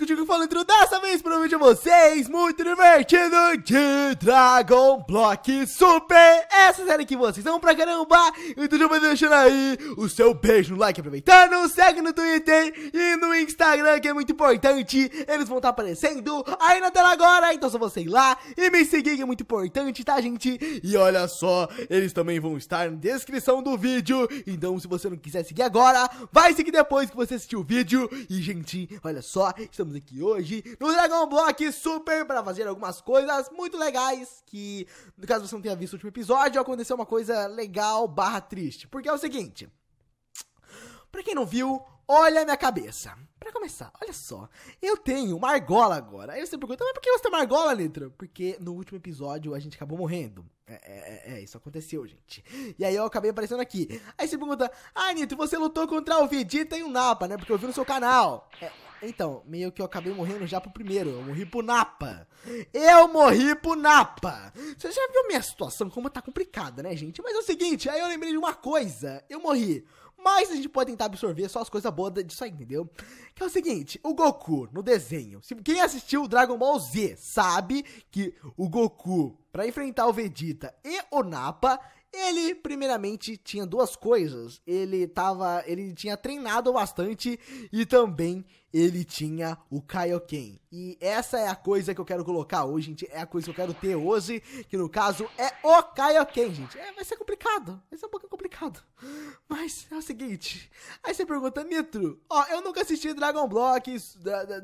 vez que que falo intro, dessa vez para vídeo de vocês, muito divertido de Dragon Block Super, essa série que vocês são pra caramba, então já vai deixando aí o seu beijo no like, aproveitando, segue no Twitter e no Instagram, que é muito importante, eles vão estar tá aparecendo aí na tela agora, então só você ir lá e me seguir, que é muito importante, tá gente? E olha só, eles também vão estar na descrição do vídeo, então se você não quiser seguir agora, vai seguir depois que você assistiu o vídeo, e gente, olha só, estamos estamos aqui hoje no Dragon Block Super para fazer algumas coisas muito legais que, no caso você não tenha visto o último episódio, aconteceu uma coisa legal barra triste. Porque é o seguinte, para quem não viu, Olha a minha cabeça. Para começar, olha só. Eu tenho uma argola agora. Aí você pergunta, mas por que você tem uma argola, Nitro? Porque no último episódio a gente acabou morrendo. É, é, é, é isso aconteceu, gente. E aí eu acabei aparecendo aqui. Aí você pergunta, ah, Nitro, você lutou contra o Vegeta e o Napa, né? Porque eu vi no seu canal. É, então, meio que eu acabei morrendo já pro primeiro. Eu morri pro Napa. Eu morri pro Napa. Você já viu minha situação, como tá complicada, né, gente? Mas é o seguinte, aí eu lembrei de uma coisa. Eu morri mas a gente pode tentar absorver só as coisas boas disso aí, entendeu? Que é o seguinte, o Goku no desenho. Se quem assistiu Dragon Ball Z sabe que o Goku para enfrentar o Vegeta e o Nappa, ele, primeiramente, tinha duas coisas. Ele tava, ele tinha treinado bastante e também ele tinha o Kaioken. E essa é a coisa que eu quero colocar hoje, gente. É a coisa que eu quero ter hoje, que no caso é o Kaioken, gente. É, vai ser complicado, vai ser um pouco complicado. Mas é o seguinte, aí você pergunta, Nitro, ó, eu nunca assisti Dragon Block,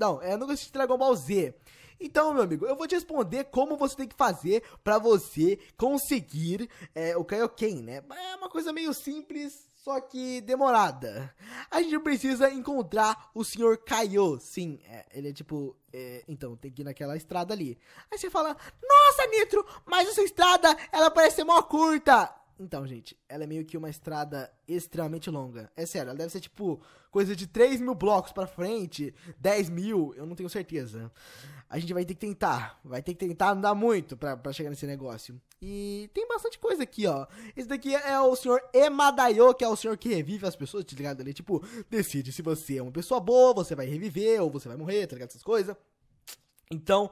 não, é, eu nunca assisti Dragon Ball Z. Então, meu amigo, eu vou te responder como você tem que fazer para você conseguir é, o Kaioken, né? É uma coisa meio simples, só que demorada. A gente precisa encontrar o senhor Caio. Sim, é, ele é tipo. É, então, tem que ir naquela estrada ali. Aí você fala: Nossa, Nitro, mas essa estrada ela parece ser mó curta. Então, gente, ela é meio que uma estrada extremamente longa. É sério, ela deve ser tipo coisa de 3 mil blocos pra frente, 10 mil, eu não tenho certeza. A gente vai ter que tentar, vai ter que tentar andar muito pra, pra chegar nesse negócio. E tem bastante coisa aqui, ó. Esse daqui é o senhor Emadayo, que é o senhor que revive as pessoas, tá ligado? Ele, tipo, decide se você é uma pessoa boa, você vai reviver ou você vai morrer, tá ligado? Essas coisas. Então,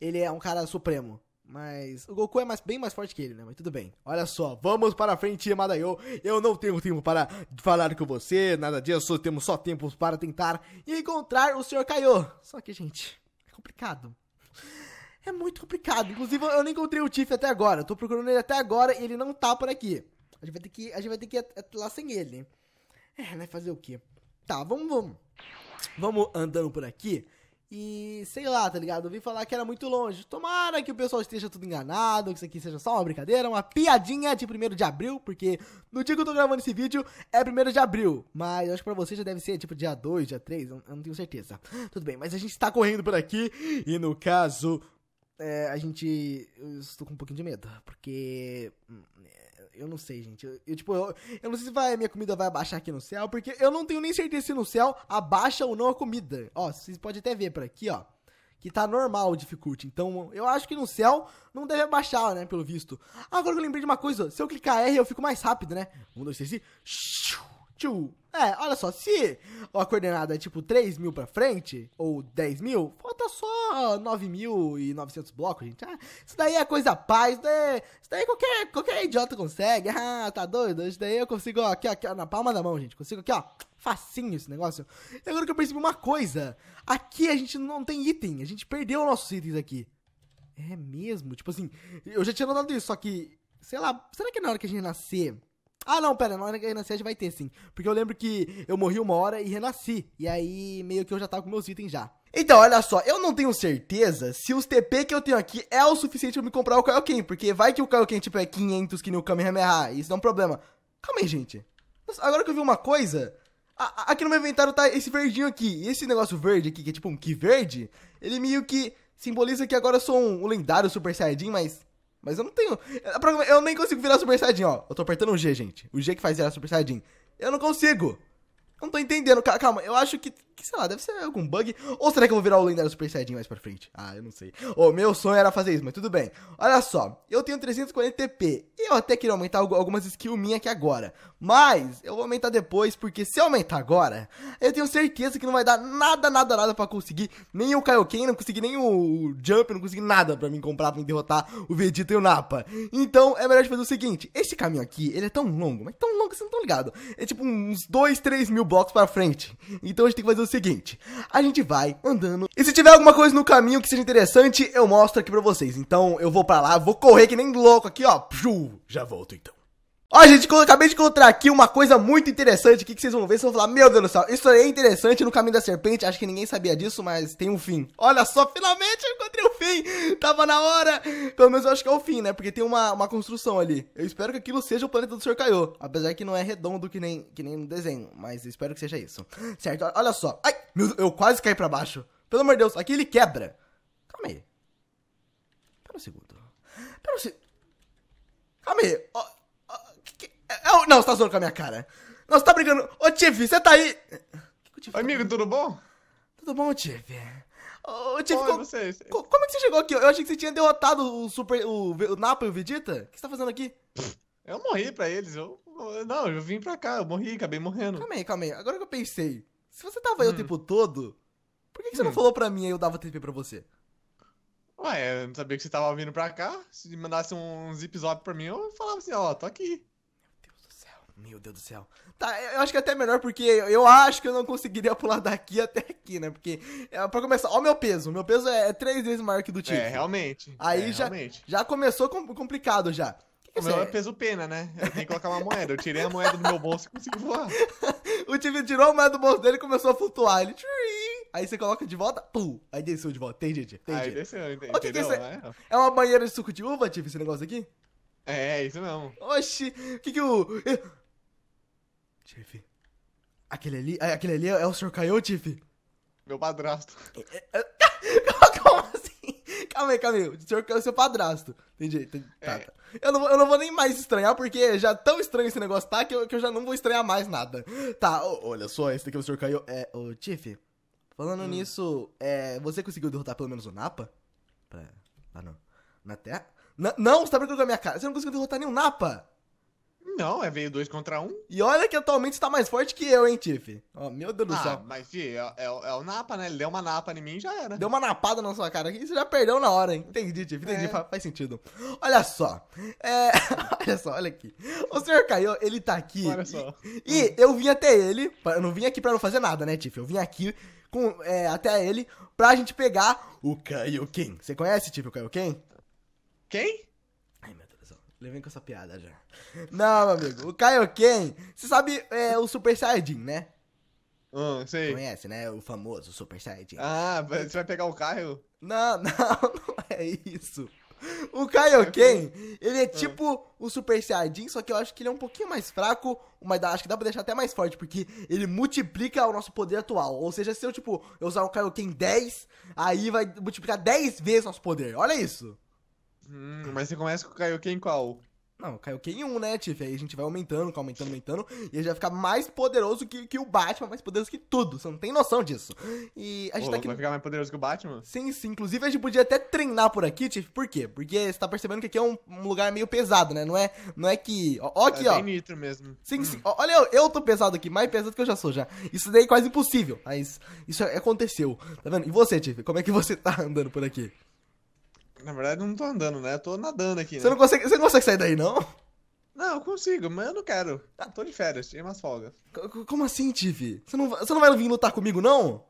ele é um cara supremo. Mas o Goku é mais, bem mais forte que ele, né? Mas tudo bem. Olha só, vamos para frente, Yamadayo. Eu não tenho tempo para falar com você, nada disso. Temos só tempo para tentar encontrar o Sr. Kaiô. Só que, gente, é complicado. É muito complicado. Inclusive, eu não encontrei o Tiff até agora. Eu tô procurando ele até agora e ele não tá por aqui. A gente vai ter que, a gente vai ter que ir lá sem ele. É, vai né? fazer o quê? Tá, vamos, vamos. Vamos andando por aqui. E sei lá, tá ligado? ouvi falar que era muito longe. Tomara que o pessoal esteja tudo enganado, que isso aqui seja só uma brincadeira, uma piadinha de 1 de abril, porque no dia que eu tô gravando esse vídeo é 1 de abril. Mas acho que pra você já deve ser tipo dia 2, dia 3, eu não tenho certeza. Tudo bem, mas a gente tá correndo por aqui e no caso. É, a gente. Eu estou com um pouquinho de medo, porque. Hum, é, eu não sei, gente. Eu, eu tipo, eu, eu, não sei se vai, minha comida vai abaixar aqui no céu, porque eu não tenho nem certeza se no céu abaixa ou não a comida. Ó, vocês podem até ver por aqui, ó. Que tá normal o difficulty. Então, eu acho que no céu não deve abaixar, né? Pelo visto. Agora que eu lembrei de uma coisa, se eu clicar R, eu fico mais rápido, né? Um, dois, três e. É, olha só, se a coordenada é tipo 3 mil pra frente, ou 10 mil, falta só 9.900 blocos, gente. Ah, isso daí é coisa paz, isso daí, isso daí qualquer, qualquer idiota consegue. Ah, tá doido? Isso daí eu consigo, ó, aqui, aqui, na palma da mão, gente. Consigo aqui, ó, facinho esse negócio. E agora que eu percebi uma coisa, aqui a gente não tem item, a gente perdeu nossos itens aqui. É mesmo? Tipo assim, eu já tinha notado isso, só que, sei lá, será que na hora que a gente nascer ah, não, pera, na hora que eu renascer vai ter sim. Porque eu lembro que eu morri uma hora e renasci. E aí meio que eu já tava com meus itens já. Então, olha só, eu não tenho certeza se os TP que eu tenho aqui é o suficiente pra me comprar o Kaioken, porque vai que o Kaioken, tipo, é 500 que nem o Kamehameha, isso dá um problema. Calma aí, gente. Nossa, agora que eu vi uma coisa, a, a, aqui no meu inventário tá esse verdinho aqui, e esse negócio verde aqui, que é tipo um Ki verde, ele meio que simboliza que agora eu sou um, um lendário Super Saiyajin, mas mas eu não tenho. Eu nem consigo virar Super Saiyajin, ó. Eu tô apertando o G, gente. O G que faz virar Super Saiyajin. Eu não consigo. Eu não tô entendendo. Calma, eu acho que que sei lá, deve ser algum bug. Ou será que eu vou virar o lendário Super Saiyajin mais pra frente? Ah, eu não sei. O meu sonho era fazer isso, mas tudo bem. Olha só, eu tenho 340 TP. E eu até queria aumentar algumas skills minhas aqui agora. Mas eu vou aumentar depois, porque se eu aumentar agora, eu tenho certeza que não vai dar nada, nada, nada pra conseguir. Nem o Kaioken, não consegui nem o Jump, não consegui nada pra mim comprar, pra me derrotar o Vegeta e o napa Então é melhor fazer o seguinte: este caminho aqui, ele é tão longo, mas tão longo que vocês não estão ligados. É tipo uns 2, 3 mil blocos pra frente. Então a gente tem que fazer o seguinte: a gente vai andando. E se tiver alguma coisa no caminho que seja interessante, eu mostro aqui pra vocês. Então eu vou pra lá, vou correr que nem louco aqui, ó. Já volto então. Ó, gente, acabei de encontrar aqui uma coisa muito interessante aqui que vocês vão ver. Vocês vão falar, meu Deus do céu, isso aí é interessante no caminho da serpente. Acho que ninguém sabia disso, mas tem um fim. Olha só, finalmente eu encontrei o um fim. Tava na hora. Pelo menos eu acho que é o fim, né? Porque tem uma, uma construção ali. Eu espero que aquilo seja o planeta do Sr. Caiô. Apesar que não é redondo que nem, que nem no desenho, mas eu espero que seja isso. Certo, olha só. Ai, meu Deus, eu quase caí pra baixo. Pelo amor de Deus, aqui ele quebra. Calma aí. Pera um segundo. Pera um segundo. Calma aí. Ó. Eu... Não, você tá zoando com a minha cara. Não, você tá brigando. Ô, Tiff, você tá aí. Que Oi, amigo, tudo bom? Tudo bom, Tiff? Ô, Tiff, como, vocês? como é que você chegou aqui? Eu achei que você tinha derrotado o Super. o, o Napa e o Vegeta? O que você tá fazendo aqui? Eu morri pra eles. Eu... Não, eu vim pra cá, eu morri, acabei morrendo. Calma aí, calma aí. Agora que eu pensei, se você tava aí hum. o tempo todo, por que, que você hum. não falou pra mim e eu dava TP pra você? Ué, eu não sabia que você tava vindo pra cá. Se mandasse um zip zop pra mim, eu falava assim, ó, oh, tô aqui. Meu Deus do céu. Tá, eu acho que é até melhor porque eu acho que eu não conseguiria pular daqui até aqui, né? Porque, é, pra começar, ó, o meu peso. meu peso é, é três vezes maior que o do Tiff. É, realmente. Aí é, já, realmente. já começou complicado já. o meu é peso pena, né? Eu tenho que colocar uma moeda. Eu tirei a moeda do meu bolso e consegui voar. o Tiff tirou a moeda do bolso dele e começou a flutuar. Ele. Aí você coloca de volta, pum, aí desceu de volta. Tem gente, tem aí desceu, entendi. entendeu? é, é uma banheira de suco de uva, Tiff, esse negócio aqui? É, isso mesmo. Oxi, o que que o... Eu... Tiff. Aquele ali, é, aquele ali é o Sr. Caio, Tiff? Meu padrasto. É, é, Como assim? Calma aí, calma aí. O Sr. Caio é seu padrasto. Entendi. entendi. Tá, é. tá. Eu, não, eu não vou nem mais estranhar, porque já tão estranho esse negócio tá que eu, que eu já não vou estranhar mais nada. Tá, olha só, esse daqui é o Sr. Caio. É, o oh, Tiff, falando hum. nisso, é, você conseguiu derrotar pelo menos o Napa? Pra... Ah, não. Na Terra? não, você tá brincando com a minha cara. Você não conseguiu derrotar nenhum Napa? Não, é veio dois contra um. E olha que atualmente está mais forte que eu, hein, Tiff? Oh, meu Deus do ah, céu. Mas, fi, é, é, é, o Napa, né? Ele deu uma napa em mim e já era. Deu uma napada na sua cara aqui e você já perdeu na hora, hein? Entendi, Tiff, entendi. É. Faz, faz, sentido. Olha só. É, olha só, olha aqui. O senhor Caio, ele tá aqui. Olha só. E, hum. eu vim até ele. Eu não vim aqui pra não fazer nada, né, Tiff? Eu vim aqui com, é, até ele pra gente pegar o Kaioken. Você conhece, Tiff, o Kaioken? Quem? Ele com essa piada já. Não, meu amigo. O Kaioken, você sabe é, o Super Saiyajin, né? Hum, sei. Conhece, né? O famoso Super Saiyajin. Ah, você vai pegar o carro Não, não, não é isso. O Kaioken, ele é ah. tipo o Super Saiyajin, só que eu acho que ele é um pouquinho mais fraco, mas dá- acho que dá pra deixar até mais forte, porque ele multiplica o nosso poder atual. Ou seja, se eu, tipo, eu usar um Kaioken 10, aí vai multiplicar 10 vezes nosso poder. Olha isso. Hum, mas você começa com o Kaioken qual? Não, o Kaioken 1, né, Tiff? Aí a gente vai aumentando, aumentando, aumentando. E ele vai ficar mais poderoso que, que o Batman, mais poderoso que tudo. Você não tem noção disso. E a gente Ô, tá aqui. Vai ficar mais poderoso que o Batman? Sim, sim. Inclusive a gente podia até treinar por aqui, Tiff. Por quê? Porque você tá percebendo que aqui é um, um lugar meio pesado, né? Não é, não é que. Ó, ó aqui, é ó. Tem nitro mesmo. Sim, hum. sim. Ó, olha, eu, eu tô pesado aqui, mais pesado que eu já sou já. Isso daí é quase impossível. Mas isso é, aconteceu. Tá vendo? E você, Tiff? Como é que você tá andando por aqui? Na verdade, eu não tô andando, né? Eu tô nadando aqui. Né? Você, não consegue, você não consegue sair daí, não? Não, eu consigo, mas eu não quero. Ah. Tô de férias, tirei umas folgas. C como assim, Tive? Você não, você não vai vir lutar comigo, não?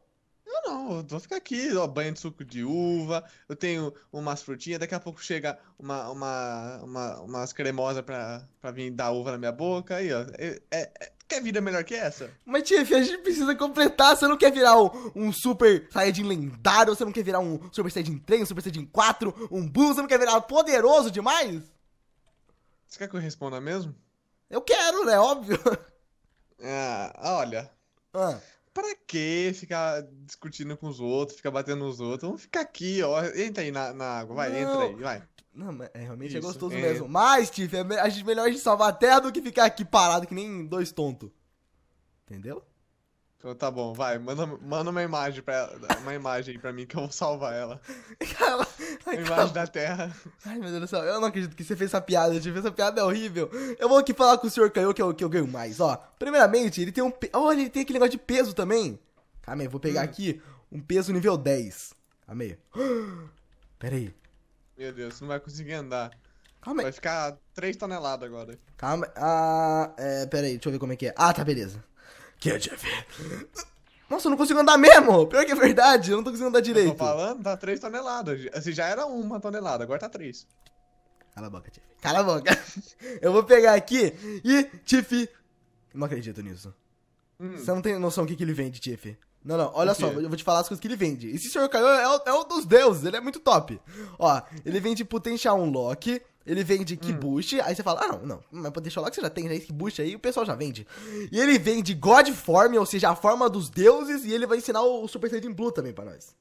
Eu não, eu vou ficar aqui, ó, banho de suco de uva, eu tenho umas frutinhas, daqui a pouco chega uma, uma, uma, umas cremosas pra, pra vir dar uva na minha boca, aí, ó. É, é, Quer vida melhor que essa? Mas, chefe, a gente precisa completar. Você não quer virar um, um Super Saiyajin lendário, você não quer virar um Super Saiyajin 3, um Super Saiyajin 4, um Buu? você não quer virar poderoso demais? Você quer que eu responda mesmo? Eu quero, né? Óbvio. Ah, olha. Ah. Pra que ficar discutindo com os outros, ficar batendo nos outros? Vamos ficar aqui, ó. Entra aí na, na água, vai, não. entra aí, vai. Não, mas é, realmente é Isso, é gostoso é. mesmo. Mas, Tiff, é, a gente, melhor a gente salvar a terra do que ficar aqui parado que nem dois tontos. Entendeu? Então tá bom, vai, manda, manda uma imagem pra uma imagem pra mim que eu vou salvar ela. Calma, uma imagem da terra. Ai, meu Deus do céu, eu não acredito que você fez essa piada, Tiff. Essa piada é horrível. Eu vou aqui falar com o senhor Canhô que eu, que eu ganho mais, ó. Primeiramente, ele tem um. Olha, ele tem aquele negócio de peso também. Calma aí, vou pegar hum. aqui um peso nível 10. Calma aí. Pera aí. Meu Deus, você não vai conseguir andar. Calma aí. Vai ficar 3 toneladas agora. Calma. Ah, é, pera aí, deixa eu ver como é que é. Ah, tá, beleza. Que é, Jeff? Nossa, eu não consigo andar mesmo! Pior que é verdade, eu não tô conseguindo andar direito. Eu tô falando, tá 3 toneladas. Assim, já era uma tonelada, agora tá 3. Cala a boca, Tiff. Cala a boca. eu vou pegar aqui e, Tiff. Não acredito nisso. Hum. Você não tem noção do que, que ele vende, Tiff. Não, não, olha só, eu vou te falar as coisas que ele vende. Esse Sr. Kaiô é, é um dos deuses, ele é muito top. Ó, ele vende Potential Unlock, ele vende Kibush, hum. aí você fala, ah, não, não, mas Potential Unlock você já tem, já é Kibushi aí, o pessoal já vende. E ele vende God Form, ou seja, a forma dos deuses, e ele vai ensinar o Super Saiyajin Blue também pra nós.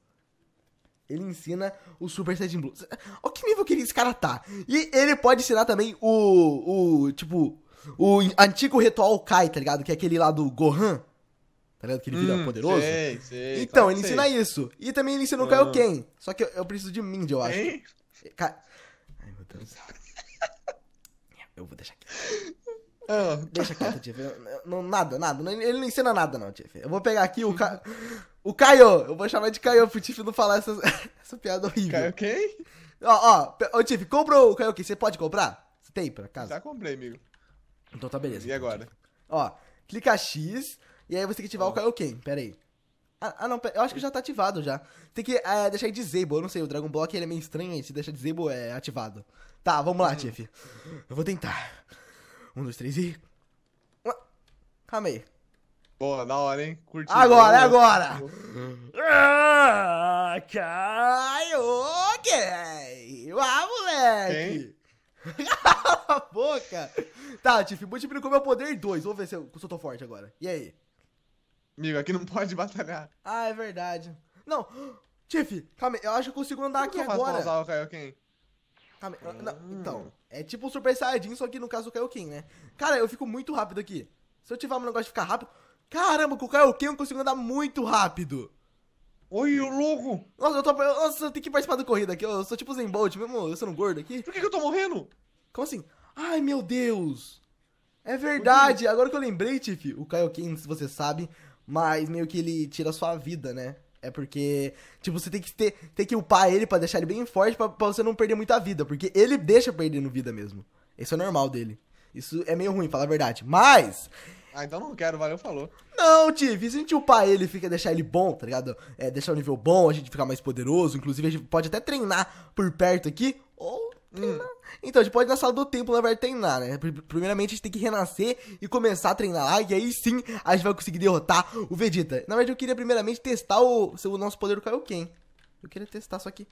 Ele ensina o Super Saiyajin Blue. Olha que nível que esse cara tá. E ele pode ensinar também o, o tipo, o antigo ritual Kai, tá ligado? Que é aquele lá do Gohan tá ligado? Que ele vira hum, poderoso. Sei, sei, então, claro ele ensina isso. E também ele ensina o Kaioken. Ah. Só que eu, eu preciso de Mind, eu acho. Ca... Ai, meu Deus. eu vou deixar aqui. Ah. Deixa quieto, Tiff. Não, nada, nada. Ele não ensina nada, não, Tiff. Eu vou pegar aqui o Ca... o Caio. Eu vou chamar de Caio pro Tiff não falar essa, essa piada horrível. Caio Ó, ó. Ô, Tiff, compra o Caio Você pode comprar? Você tem, por casa? Já comprei, amigo. Então tá beleza. E agora? Ó, clica X, e aí você tem que ativar o Kaioken. Pera aí. Ah, ah não, eu acho que já tá ativado já. Tem que é, deixar em disable, eu não sei, o Dragon Block ele é meio estranho, se deixa disable é ativado. Tá, vamos lá, Tiff. Uhum. Eu vou tentar. Um, dois, três e. Calma aí. Boa, da hora, hein? Curti. Agora, é agora! ah, Kaioken! Uau, moleque! Cala a boca! Tá, Tiff, multiplicou meu poder dois Vamos ver se eu, se eu tô forte agora. E aí? Amigo, aqui não pode batalhar. Ah, é verdade. Não, Tiff, calma aí, eu acho que eu consigo andar aqui eu agora. usar o Kaioken? Calma aí, hum. não, então, é tipo o Super Saiyajin, só que no caso o Kaioken, né? Cara, eu fico muito rápido aqui. Se eu tiver um negócio de ficar rápido... Caramba, com o Kaioken eu consigo andar muito rápido. Oi, louco! Nossa, eu tô. Nossa, eu tenho que participar da corrida aqui. Eu sou tipo Zen Bolt, mesmo eu sendo gordo aqui. Por que, que eu tô morrendo? Como assim? Ai, meu Deus! É verdade! Agora que eu lembrei, Tiff, o Kaioken, se você sabe, mas meio que ele tira a sua vida, né? É porque, tipo, você tem que ter, que upar ele para deixar ele bem forte pra, pra, você não perder muita vida. Porque ele deixa perdendo vida mesmo. Isso é normal dele. Isso é meio ruim, falar a verdade. Mas. Ah, então não quero, valeu, falou. Não, Tiff, se a gente upar ele fica deixar ele bom, tá ligado? É, deixar o nível bom, a gente ficar mais poderoso. Inclusive, a gente pode até treinar por perto aqui. Ou Hum. então Hum. Então, pode na sala do templo, lá vai treinar, né? Primeiramente, a gente tem que renascer e começar a treinar lá. E aí sim, a gente vai conseguir derrotar o Vegeta. Na verdade, eu queria primeiramente testar o, o nosso poder do Kaioken. Eu queria testar, só que...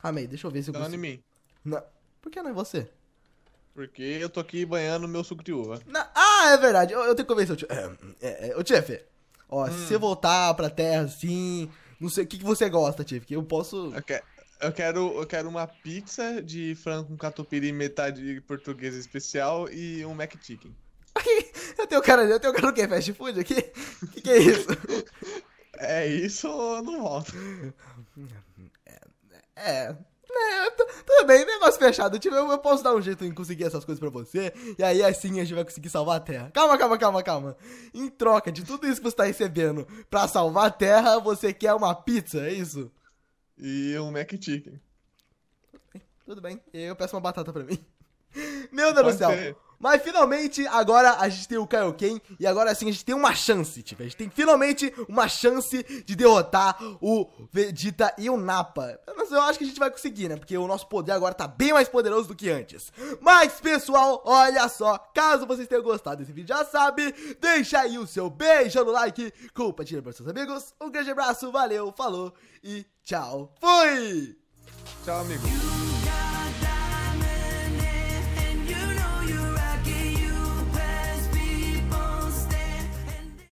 Calma ah, aí, deixa eu ver se eu consigo. Não em mim. Não. Por que não é você? Porque eu tô aqui banhando meu suco de uva. Na... Ah, é verdade. Eu, eu tenho que convencer o tio. É, é, é, o ó, hum. se você voltar pra terra assim, não sei o que, que você gosta, Tiff, que eu posso. Eu quero, eu quero uma pizza de frango com catupiry metade portuguesa especial e um Mac Chicken. eu tenho cara, eu tenho cara o quê? Fast food aqui? O que, que é isso? é isso ou não volto? É, é. É, tudo bem, negócio fechado. Tipo, eu, eu posso dar um jeito em conseguir essas coisas para você. E aí assim a gente vai conseguir salvar a Terra. Calma, calma, calma, calma. Em troca de tudo isso que você tá recebendo para salvar a Terra, você quer uma pizza, é isso? e um Mac Chicken. Tudo bem. Eu peço uma batata pra mim. Meu Deus do céu. Ser. Mas finalmente, agora a gente tem o Kaioken e agora sim a gente tem uma chance, tipo, a gente tem finalmente uma chance de derrotar o Vegeta e o Nappa. Mas eu acho que a gente vai conseguir, né? Porque o nosso poder agora tá bem mais poderoso do que antes. Mas, pessoal, olha só, caso vocês tenham gostado desse vídeo, já sabe, deixa aí o seu beijo no like, compartilha para seus amigos, um grande abraço, valeu, falou e tchau. Fui! Tchau, amigos.